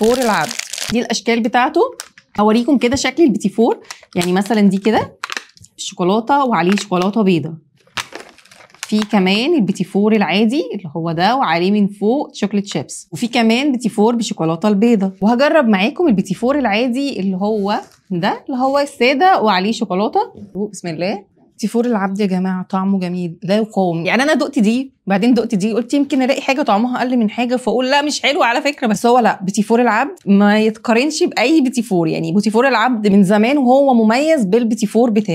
فور العدد دي الاشكال بتاعته هوريكم كده شكل البيتي فور يعني مثلا دي كده الشوكولاته وعليه شوكولاته بيضه في كمان البيتي فور العادي اللي هو ده وعليه من فوق شوكليت شيبس وفي كمان بيتي فور بالشوكولاته البيضه وهجرب معاكم البيتي فور العادي اللي هو ده اللي هو الساده وعليه شوكولاته بسم الله فور العبد يا جماعه طعمه جميل لا يقاوم يعني انا دقت دي بعدين دقت دي قلت يمكن الاقي حاجه طعمها اقل من حاجه فاقول لا مش حلو على فكره بس هو لا بتي فور العبد ما يتقارنش باي بتي فور يعني بتي فور العبد من زمان وهو مميز بالبتي فور بتاعه